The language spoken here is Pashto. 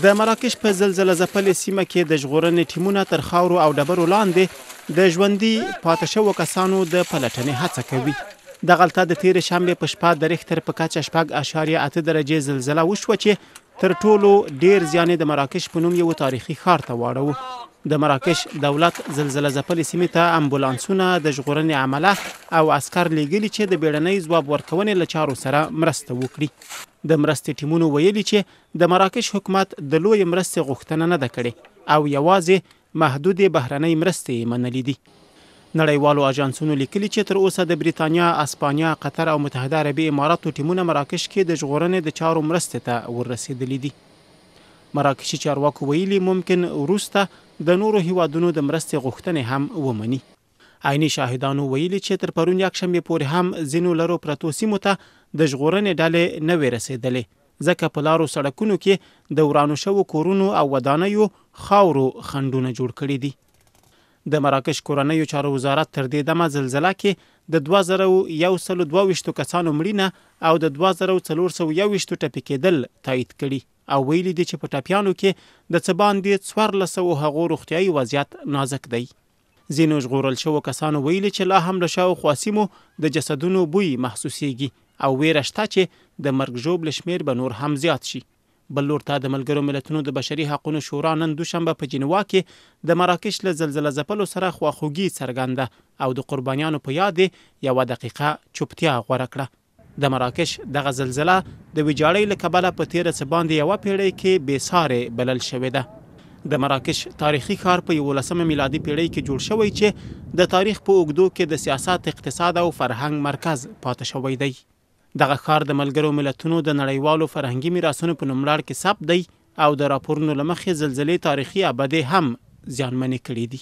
د مراکش په زلزله ځپلې سیمه کې د ژغورنې ټیمونه تر خاورو او ډبرو لاندې د ژوندي پاتې شوو کسانو د پلټنې هڅه کوي د غلطه د تیر شنبه په شپه د ریختر په کچه شپږ اشاریه اته درجې زلزله وشوه چې تر ټولو ډیر ځانې د مراکش په نوم یو تاریخي ښار ته واړو د مراکش دولت زلزله ځپلې سیمې ته امبولانسونه د ژغورنې عمله او عسكر لیږلي چې د بیړنۍ ځواب ورکونې له چارو سره مرسته وکړي د مرستې ټیمونو ویلي چې د مراکش حکومت د لوی مرستې غوښتنه نه ده کړې او یوازې محدود بهرنۍ مرستې منلې دي نړیوالو اژانسونو لیکلي چې تر اوسه د بریتانیا، اسپانیا، قطر او متحده عربي اماراتو ټیمونه مراکش کې د ژغورنې د چارو مرستې ته ورسېدلي دي مراکشي چارواکو ویلي ممکن وروسته د نورو هیوادونو د مرستې غوښتنې هم ومني عیني شاهدانو ویلي چې تر پرون یکشنبه پورې هم ځینو لرو پرتو سیمو ته د ژغورنې ډلې نه وې رسېدلې ځکه په لارو سړکونو کې د ورانو شوو کورونو او ودانیو خاورو خندونه جوړ کړي دي د مراکش کورنیو چارو وزارت تر دې دمه زلزلہ کې د 2122 کسانو مړینه او د 2421 ټپي کېدل تایید کړي او ویلي دي چې په ټاپیانو کې د څبان دي 1400 هغو روغتيایي وضعیت نازک دی زینو ژغورل شو کسانو ویلي چې لا هم له شاو خواسمو د جسدونو بوی محسوسيږي او ویره شته چې د مرګ ژوبل شمیر به نور هم زیات شي بل لور ته د ملګرو ملتونو د بشري حقوقو شورا نن دوشنبه په جنوا کې د مراکش له زلزلې ځپلو سره خواخوږي څرګنده او د قربانیانو په یاد یو دقیقه چوپتیا غوړه کړه د مراکش دغه زلزله د ویجاړۍ له کبله په تیر څه باندې یو پیړۍ کې بې سارې بلل شوې ده د مراکش تاریخي ښار په 19 میلادي پیړۍ کې جوړ شوی چې د تاریخ په اوږدو کې د سیاست، اقتصاد او فرهنګ مرکز پاتې شوی دی. دغه ښار د ملګرو ملتونو د نړیوالو فرهنګي میراثونو په نوملړ کې ثبت دی او د راپورونو لمخې زلزلې تاریخي ابدې هم زیانمنې کړې دي